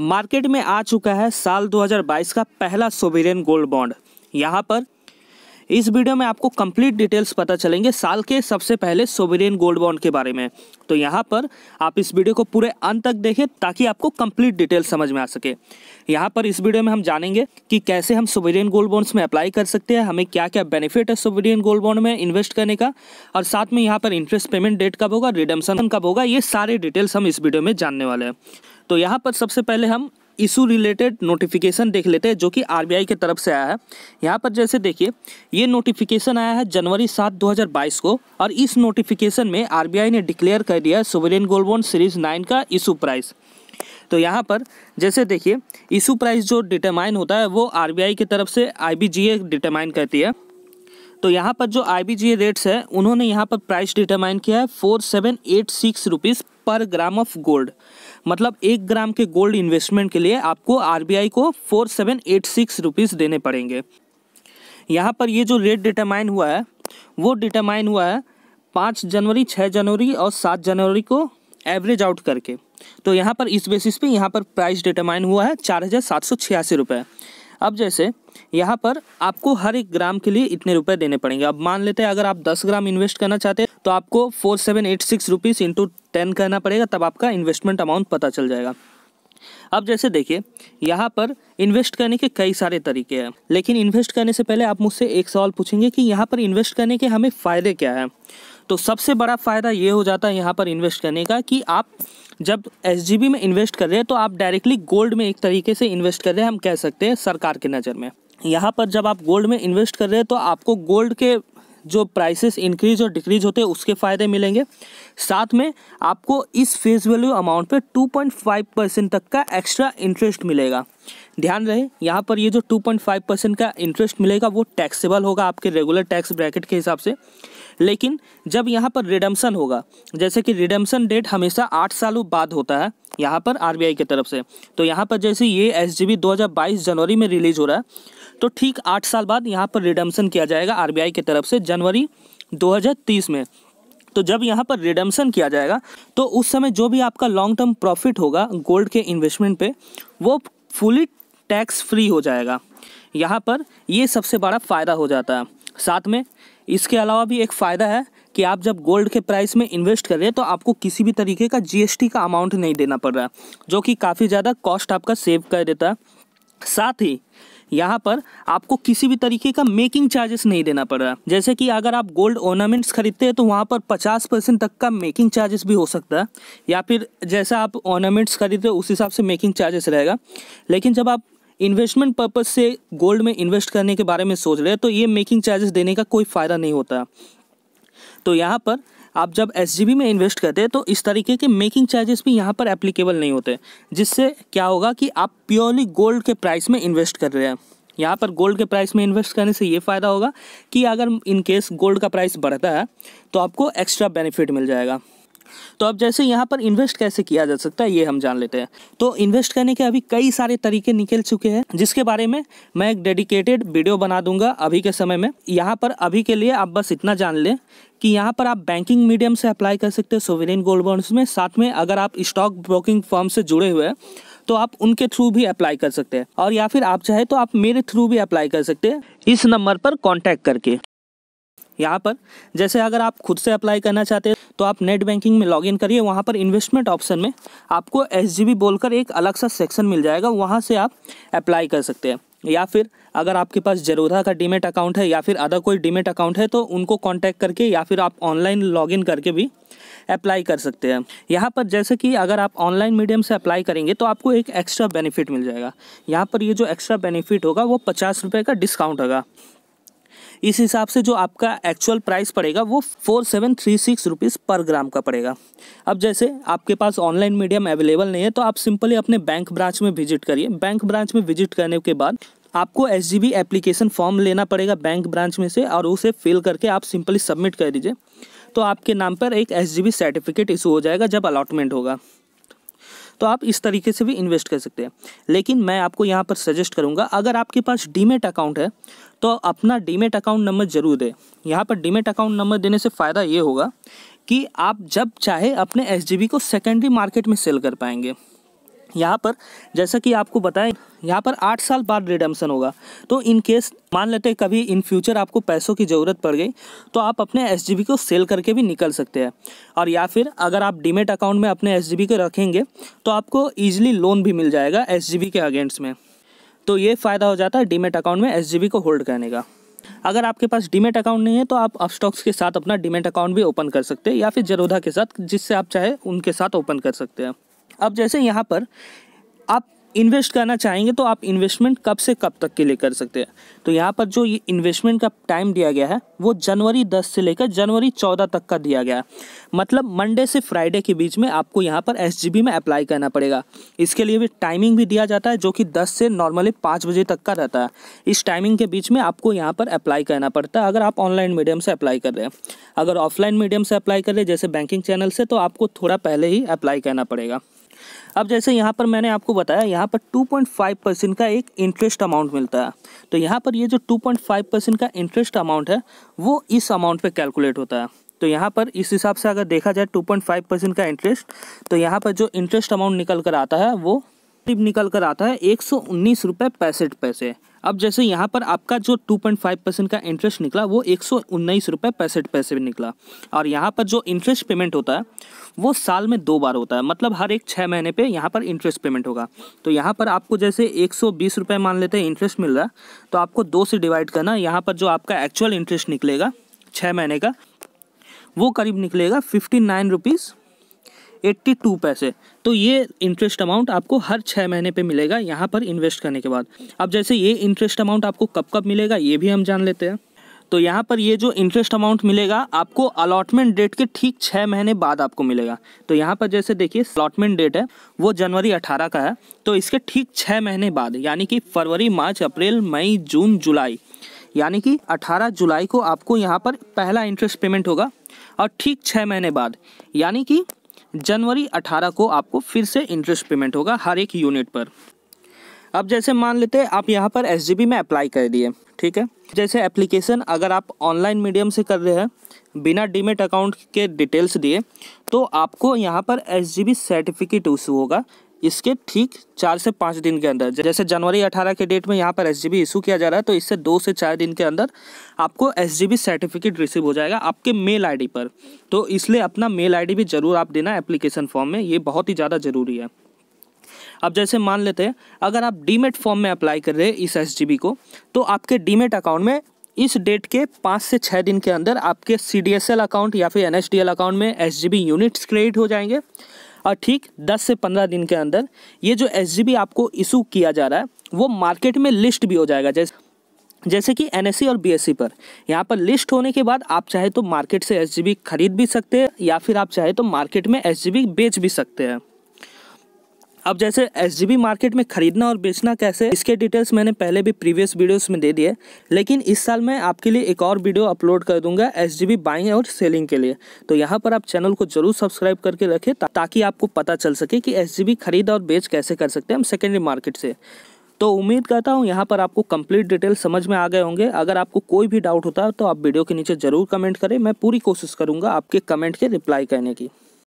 market में आ चुका है साल 2022 का पहला सोवेरियन गोल्ड बॉन्ड यहाँ पर इस वीडियो में आपको कंप्लीट डिटेल्स पता चलेंगे साल के सबसे पहले सोवेरियन गोल्ड बॉन्ड के बारे में तो यहाँ पर आप इस वीडियो को पूरे अंत तक देखें ताकि आपको कंप्लीट डिटेल समझ में आ सके यहाँ पर इस वीडियो में हम जानेंगे कि कैसे हम सोवेरियन गोल्ड बॉन्ड्स में अप्लाई कर सकते हैं हमें क्या क्या बेनिफिट है सोवेरियन गोल्ड बॉन्ड में इन्वेस्ट करने का और साथ में यहाँ पर इंटरेस्ट पेमेंट डेट कब होगा रिडम्सन कब होगा ये सारे डिटेल्स हम इस वीडियो में जानने वाले हैं तो यहाँ पर सबसे पहले हम इशू रिलेटेड नोटिफिकेशन देख लेते हैं जो कि आरबीआई के तरफ से आया है यहाँ पर जैसे देखिए ये नोटिफिकेशन आया है जनवरी सात 2022 को और इस नोटिफिकेशन में आरबीआई ने डिक्लेयर कर दिया है sovereign gold bond series nine का इशू प्राइस तो यहाँ पर जैसे देखिए इशू प्राइस जो डिटरमाइन होता है वो आरबीआई की तरफ से आईबीजीए डिटरमाइन करती है तो यहाँ पर जो आई बी रेट्स है उन्होंने यहाँ पर प्राइस डिटरमाइन किया है four seven eight six rupees per gram of gold मतलब एक ग्राम के गोल्ड इन्वेस्टमेंट के लिए आपको आरबीआई को four seven eight six rupees देने पड़ेंगे यहाँ पर ये जो रेट डिटरमाइन हुआ है वो डिटरमाइन हुआ है पाँच जनवरी छः जनवरी और सात जनवरी को एवरेज आउट करके तो यहाँ पर इस बेसिस पे यहाँ पर प्राइस डिटरमाइन हुआ है चार हज़ार सात सौ छियासी रुपये अब जैसे यहाँ पर आपको हर एक ग्राम के लिए इतने रुपए देने पड़ेंगे अब मान लेते हैं अगर आप दस ग्राम इन्वेस्ट करना चाहते हैं तो आपको four seven eight six rupees into ten करना पड़ेगा तब आपका इन्वेस्टमेंट अमाउंट पता चल जाएगा अब जैसे देखिए यहाँ पर इन्वेस्ट करने के कई सारे तरीके हैं लेकिन इन्वेस्ट करने से पहले आप मुझसे एक सवाल पूछेंगे कि यहाँ पर इन्वेस्ट करने के हमें फ़ायदे क्या हैं तो सबसे बड़ा फ़ायदा ये हो जाता है यहाँ पर इन्वेस्ट करने का कि आप जब एस में इन्वेस्ट कर रहे हैं तो आप डायरेक्टली गोल्ड में एक तरीके से इन्वेस्ट कर रहे हैं हम कह सकते हैं सरकार के नज़र में यहाँ पर जब आप गोल्ड में इन्वेस्ट कर रहे हैं तो आपको गोल्ड के जो प्राइसेस इंक्रीज और डिक्रीज होते हैं उसके फ़ायदे मिलेंगे साथ में आपको इस फेस वैल्यू अमाउंट पे 2.5 परसेंट तक का एक्स्ट्रा इंटरेस्ट मिलेगा ध्यान रहे यहाँ पर ये जो 2.5 परसेंट का इंटरेस्ट मिलेगा वो टैक्सेबल होगा आपके रेगुलर टैक्स ब्रैकेट के हिसाब से लेकिन जब यहाँ पर रिडम्सन होगा जैसे कि रिडम्सन डेट हमेशा आठ सालों बाद होता है यहाँ पर आर की तरफ से तो यहाँ पर जैसे ये एस जी जनवरी में रिलीज़ हो रहा है तो ठीक आठ साल बाद यहाँ पर रिडम्सन किया जाएगा आर की तरफ से जनवरी दो में तो जब यहाँ पर रिडम्सन किया जाएगा तो उस समय जो भी आपका लॉन्ग टर्म प्रॉफिट होगा गोल्ड के इन्वेस्टमेंट पे वो फुली टैक्स फ्री हो जाएगा यहाँ पर ये सबसे बड़ा फ़ायदा हो जाता है साथ में इसके अलावा भी एक फ़ायदा है कि आप जब गोल्ड के प्राइस में इन्वेस्ट कर रहे हैं तो आपको किसी भी तरीके का जी का अमाउंट नहीं देना पड़ रहा जो कि काफ़ी ज़्यादा कॉस्ट आपका सेव कर देता है साथ ही यहाँ पर आपको किसी भी तरीके का मेकिंग चार्जेस नहीं देना पड़ रहा जैसे कि अगर आप गोल्ड ऑर्नामेंट्स खरीदते हैं तो वहाँ पर पचास परसेंट तक का मेकिंग चार्जेस भी हो सकता है या फिर जैसा आप ऑर्नामेंट्स खरीदते हो उस हिसाब से मेकिंग चार्जेस रहेगा लेकिन जब आप इन्वेस्टमेंट पर्पज़ से गोल्ड में इन्वेस्ट करने के बारे में सोच रहे हैं तो ये मेकिंग चार्जेस देने का कोई फ़ायदा नहीं होता तो यहाँ पर आप जब एस में इन्वेस्ट करते हैं तो इस तरीके के मेकिंग चार्जेस भी यहाँ पर एप्लीकेबल नहीं होते जिससे क्या होगा कि आप प्योरली गोल्ड के प्राइस में इन्वेस्ट कर रहे हैं यहाँ पर गोल्ड के प्राइस में इन्वेस्ट करने से ये फ़ायदा होगा कि अगर इन केस गोल्ड का प्राइस बढ़ता है तो आपको एक्स्ट्रा बेनिफिट मिल जाएगा तो अब जैसे यहाँ पर इन्वेस्ट कैसे किया जा सकता है ये हम जान लेते हैं तो इन्वेस्ट करने के अभी कई सारे तरीके निकल चुके हैं जिसके बारे में मैं एक डेडिकेटेड वीडियो बना दूंगा अभी के समय में यहाँ पर अभी के लिए आप बस इतना जान लें कि यहाँ पर आप बैंकिंग मीडियम से अप्लाई कर सकते हैं सोवेरिन गोल्ड बॉन्ड्स में साथ में अगर आप स्टॉक ब्रोकिंग फॉर्म से जुड़े हुए हैं तो आप उनके थ्रू भी अप्लाई कर सकते हैं और या फिर आप चाहे तो आप मेरे थ्रू भी अप्लाई कर सकते हैं इस नंबर पर कॉन्टैक्ट करके यहाँ पर जैसे अगर आप खुद से अप्लाई करना चाहते हैं तो आप नेट बैंकिंग में लॉगिन करिए वहाँ पर इन्वेस्टमेंट ऑप्शन में आपको एस बोलकर एक अलग सा सेक्शन मिल जाएगा वहाँ से आप अप्लाई कर सकते हैं या फिर अगर आपके पास जरूरा का डीमेट अकाउंट है या फिर अदर कोई डीमेट अकाउंट है तो उनको कांटेक्ट करके या फिर आप ऑनलाइन लॉगिन करके भी अप्लाई कर सकते हैं यहाँ पर जैसे कि अगर आप ऑनलाइन मीडियम से अप्लाई करेंगे तो आपको एक एक्स्ट्रा बेनिफिट मिल जाएगा यहाँ पर ये जो एक्स्ट्रा बेनिफिट होगा वो पचास रुपये का डिस्काउंट होगा इस हिसाब से जो आपका एक्चुअल प्राइस पड़ेगा वो four seven three six rupees per gram का पड़ेगा अब जैसे आपके पास ऑनलाइन मीडियम अवेलेबल नहीं है तो आप सिंपली अपने बैंक ब्रांच में विजिट करिए बैंक ब्रांच में विजिट करने के बाद आपको एस जी एप्लीकेशन फॉर्म लेना पड़ेगा बैंक ब्रांच में से और उसे फिल करके आप सिंपली सबमिट कर दीजिए तो आपके नाम पर एक एस सर्टिफिकेट इशू हो जाएगा जब अलॉटमेंट होगा तो आप इस तरीके से भी इन्वेस्ट कर सकते हैं लेकिन मैं आपको यहाँ पर सजेस्ट करूँगा अगर आपके पास डीमेट अकाउंट है तो अपना डीमेट अकाउंट नंबर जरूर दें यहाँ पर डीमेट अकाउंट नंबर देने से फ़ायदा ये होगा कि आप जब चाहे अपने एस को सेकेंडरी मार्केट में सेल कर पाएंगे यहाँ पर जैसा कि आपको बताएं यहाँ पर आठ साल बाद रिडम्सन होगा तो इन केस मान लेते कभी इन फ्यूचर आपको पैसों की ज़रूरत पड़ गई तो आप अपने एस को सेल करके भी निकल सकते हैं और या फिर अगर आप डीमेट अकाउंट में अपने एस को रखेंगे तो आपको ईजिली लोन भी मिल जाएगा एस के अगेंस्ट में तो ये फ़ायदा हो जाता है डीमेट अकाउंट में एस को होल्ड करने का अगर आपके पास डीमेट अकाउंट नहीं है तो आप अपस्टॉक्स के साथ अपना डीमेट अकाउंट भी ओपन कर सकते हैं या फिर जरोधा के साथ जिससे आप चाहे उनके साथ ओपन कर सकते हैं अब जैसे यहाँ पर आप इन्वेस्ट करना चाहेंगे तो आप इन्वेस्टमेंट कब से कब तक के लिए कर सकते हैं तो यहाँ पर जो ये इन्वेस्टमेंट का टाइम दिया गया है वो जनवरी 10 से लेकर जनवरी 14 तक का दिया गया है मतलब मंडे से फ्राइडे के बीच में आपको यहाँ पर एस में अप्लाई करना पड़ेगा इसके लिए भी टाइमिंग भी दिया जाता है जो कि दस से नॉर्मली पाँच बजे तक का रहता है इस टाइमिंग के बीच में आपको यहाँ पर अप्लाई करना पड़ता है अगर आप ऑनलाइन मीडियम से अप्लाई कर रहे हैं अगर ऑफलाइन मीडियम से अप्लाई कर रहे हैं जैसे बैंकिंग चैनल से तो आपको थोड़ा पहले ही अप्लाई करना पड़ेगा अब जैसे यहाँ पर मैंने आपको बताया यहाँ पर 2.5 परसेंट का एक इंटरेस्ट अमाउंट मिलता है तो यहाँ पर ये जो 2.5 परसेंट का इंटरेस्ट अमाउंट है वो इस अमाउंट पे कैलकुलेट होता है तो यहाँ पर इस हिसाब से अगर देखा जाए 2.5 परसेंट का इंटरेस्ट तो यहाँ पर जो इंटरेस्ट अमाउंट निकल कर आता है वो टिप निकल कर आता है एक सौ उन्नीस रुपये पैसे अब जैसे यहाँ पर आपका जो 2.5 परसेंट का इंटरेस्ट निकला वो एक सौ उन्नीस रुपये पैंसठ पैसे निकला और यहाँ पर जो इंटरेस्ट पेमेंट होता है वो साल में दो बार होता है मतलब हर एक छः महीने पे यहाँ पर इंटरेस्ट पेमेंट होगा तो यहाँ पर आपको जैसे एक सौ बीस रुपये मान लेते हैं इंटरेस्ट मिल रहा है तो आपको दो से डिवाइड करना यहाँ पर जो आपका एक्चुअल इंटरेस्ट निकलेगा छः महीने का वो करीब निकलेगा fifty nine rupees eighty two paise तो ये इंटरेस्ट अमाउंट आपको हर छः महीने पे मिलेगा यहाँ पर इन्वेस्ट करने के बाद अब जैसे ये इंटरेस्ट अमाउंट आपको कब कब मिलेगा ये भी हम जान लेते हैं तो यहाँ पर ये जो इंटरेस्ट अमाउंट मिलेगा आपको अलॉटमेंट डेट के ठीक छः महीने बाद आपको मिलेगा तो यहाँ पर जैसे देखिए अलॉटमेंट डेट है वो जनवरी अठारह का है तो इसके ठीक छः महीने बाद यानी कि फरवरी मार्च अप्रैल मई जून जुलाई यानी कि 18 जुलाई को आपको यहाँ पर पहला इंटरेस्ट पेमेंट होगा और ठीक छः महीने बाद यानी कि जनवरी 18 को आपको फिर से इंटरेस्ट पेमेंट होगा हर एक यूनिट पर अब जैसे मान लेते हैं आप यहाँ पर एस में अप्लाई कर दिए ठीक है जैसे एप्लीकेशन अगर आप ऑनलाइन मीडियम से कर रहे हैं बिना डीमेट अकाउंट के डिटेल्स दिए तो आपको यहाँ पर एस सर्टिफिकेट इशू होगा इसके ठीक चार से पाँच दिन के अंदर जैसे जनवरी अठारह के डेट में यहाँ पर एस इशू किया जा रहा है तो इससे दो से चार दिन के अंदर आपको एस सर्टिफिकेट रिसीव हो जाएगा आपके मेल आई पर तो इसलिए अपना मेल आई भी ज़रूर आप देना एप्लीकेशन फॉर्म में ये बहुत ही ज़्यादा ज़रूरी है अब जैसे मान लेते हैं अगर आप डीमेट फॉर्म में अप्लाई कर रहे हैं इस एस को तो आपके डीमेट अकाउंट में इस डेट के पाँच से छः दिन के अंदर आपके सी अकाउंट या फिर एन अकाउंट में एस यूनिट्स क्रिएट हो जाएंगे और ठीक 10 से 15 दिन के अंदर ये जो एस आपको इशू किया जा रहा है वो मार्केट में लिस्ट भी हो जाएगा जैसे जैसे कि एन e और बी e पर यहाँ पर लिस्ट होने के बाद आप चाहे तो मार्केट से एस खरीद भी सकते हैं या फिर आप चाहे तो मार्केट में एस बेच भी सकते हैं अब जैसे एस मार्केट में खरीदना और बेचना कैसे इसके डिटेल्स मैंने पहले भी प्रीवियस वीडियोस में दे दिए लेकिन इस साल मैं आपके लिए एक और वीडियो अपलोड कर दूंगा एस बाइंग और सेलिंग के लिए तो यहाँ पर आप चैनल को जरूर सब्सक्राइब करके रखें ता ताकि आपको पता चल सके कि एस खरीद और बेच कैसे कर सकते हैं हम सेकेंडरी मार्केट से तो उम्मीद करता हूँ यहाँ पर आपको कंप्लीट डिटेल समझ में आ गए होंगे अगर आपको कोई भी डाउट होता है तो आप वीडियो के नीचे ज़रूर कमेंट करें मैं पूरी कोशिश करूँगा आपके कमेंट के रिप्लाई करने की